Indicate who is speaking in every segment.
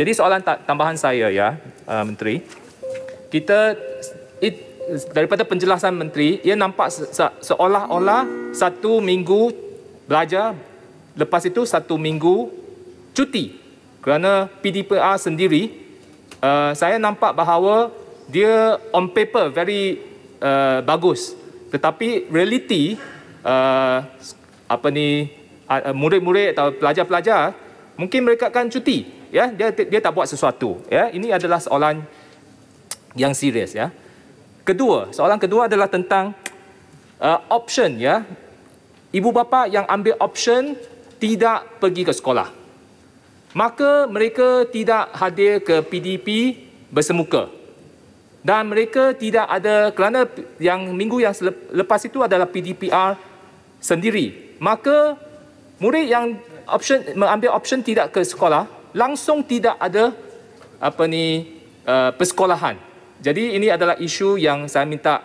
Speaker 1: Jadi soalan tambahan saya ya, uh, Menteri. Kita it, daripada penjelasan Menteri, ia nampak se, se, seolah-olah satu minggu belajar, lepas itu satu minggu cuti. Kerana PDPA sendiri, uh, saya nampak bahawa dia on paper very uh, bagus. Tetapi reality, uh, apa ni, uh, murid-murid atau pelajar-pelajar, mungkin mereka akan cuti ya dia dia tak buat sesuatu ya ini adalah soalan yang serius ya kedua soalan kedua adalah tentang uh, option ya ibu bapa yang ambil option tidak pergi ke sekolah maka mereka tidak hadir ke PDP bersemuka dan mereka tidak ada kerana yang minggu yang lepas itu adalah PDPR sendiri maka murid yang option mengambil option tidak ke sekolah langsung tidak ada apa ni uh, persekolahan. Jadi ini adalah isu yang saya minta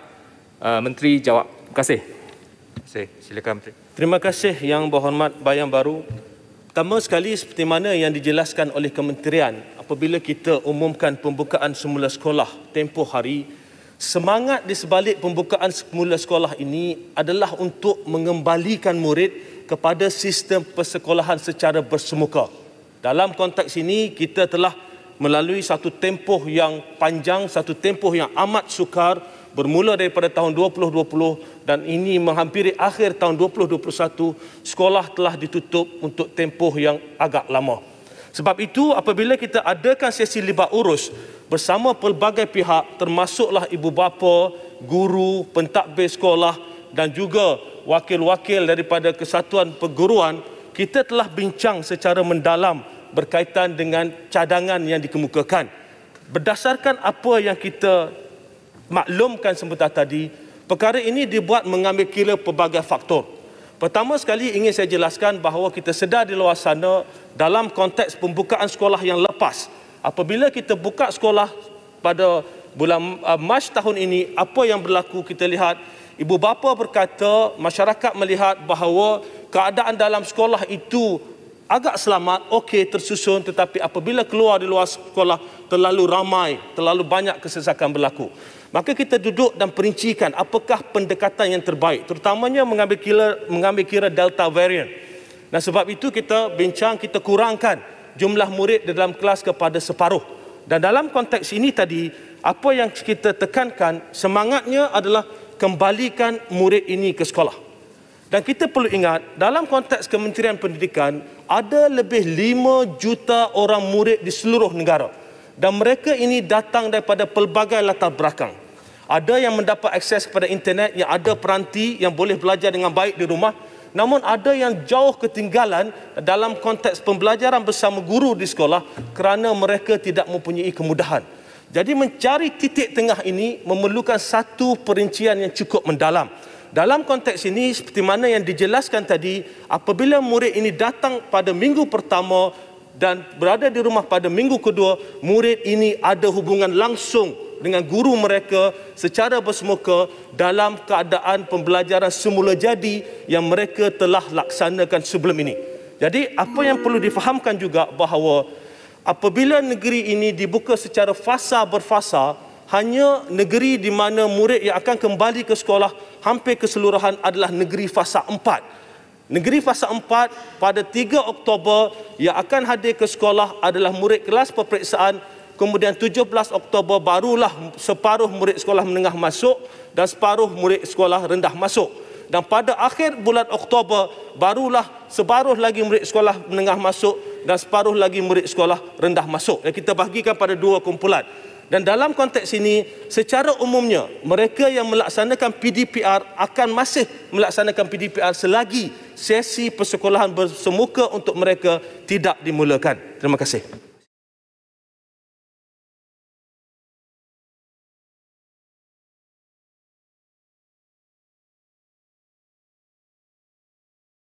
Speaker 1: uh, menteri jawab. Terima kasih. Terima kasih. Silakan menteri. Terima
Speaker 2: kasih yang berhormat Bayang Baru. Pertama sekali seperti mana yang dijelaskan oleh kementerian apabila kita umumkan pembukaan semula sekolah tempoh hari semangat di sebalik pembukaan semula sekolah ini adalah untuk mengembalikan murid kepada sistem persekolahan secara bersemuka. Dalam konteks ini kita telah melalui satu tempoh yang panjang, satu tempoh yang amat sukar bermula daripada tahun 2020 dan ini menghampiri akhir tahun 2021 sekolah telah ditutup untuk tempoh yang agak lama. Sebab itu apabila kita adakan sesi libat urus bersama pelbagai pihak termasuklah ibu bapa, guru, pentadbir sekolah dan juga wakil-wakil daripada kesatuan perguruan kita telah bincang secara mendalam berkaitan dengan cadangan yang dikemukakan. Berdasarkan apa yang kita maklumkan sebentar tadi, perkara ini dibuat mengambil kira pelbagai faktor. Pertama sekali ingin saya jelaskan bahawa kita sedar di luar sana dalam konteks pembukaan sekolah yang lepas. Apabila kita buka sekolah pada bulan eh, Mac tahun ini, apa yang berlaku kita lihat ibu bapa berkata masyarakat melihat bahawa keadaan dalam sekolah itu agak selamat, okey tersusun tetapi apabila keluar di luar sekolah terlalu ramai, terlalu banyak kesesakan berlaku. Maka kita duduk dan perincikan apakah pendekatan yang terbaik terutamanya mengambil kira, mengambil kira delta variant. Dan sebab itu kita bincang kita kurangkan jumlah murid di dalam kelas kepada separuh. Dan dalam konteks ini tadi apa yang kita tekankan semangatnya adalah kembalikan murid ini ke sekolah. Dan kita perlu ingat dalam konteks Kementerian Pendidikan ada lebih 5 juta orang murid di seluruh negara dan mereka ini datang daripada pelbagai latar belakang. Ada yang mendapat akses kepada internet yang ada peranti yang boleh belajar dengan baik di rumah namun ada yang jauh ketinggalan dalam konteks pembelajaran bersama guru di sekolah kerana mereka tidak mempunyai kemudahan. Jadi mencari titik tengah ini memerlukan satu perincian yang cukup mendalam dalam konteks ini seperti mana yang dijelaskan tadi apabila murid ini datang pada minggu pertama dan berada di rumah pada minggu kedua murid ini ada hubungan langsung dengan guru mereka secara bersemuka dalam keadaan pembelajaran semula jadi yang mereka telah laksanakan sebelum ini. Jadi apa yang perlu difahamkan juga bahawa apabila negeri ini dibuka secara fasa berfasa, hanya negeri di mana murid yang akan kembali ke sekolah hampir keseluruhan adalah negeri fasa 4. Negeri fasa 4 pada 3 Oktober yang akan hadir ke sekolah adalah murid kelas peperiksaan kemudian 17 Oktober barulah separuh murid sekolah menengah masuk dan separuh murid sekolah rendah masuk dan pada akhir bulan Oktober barulah separuh lagi murid sekolah menengah masuk dan separuh lagi murid sekolah rendah masuk. Dan kita bahagikan pada dua kumpulan. Dan dalam konteks ini, secara umumnya, mereka yang melaksanakan PDPR akan masih melaksanakan PDPR selagi sesi persekolahan bersemuka untuk mereka tidak dimulakan. Terima kasih.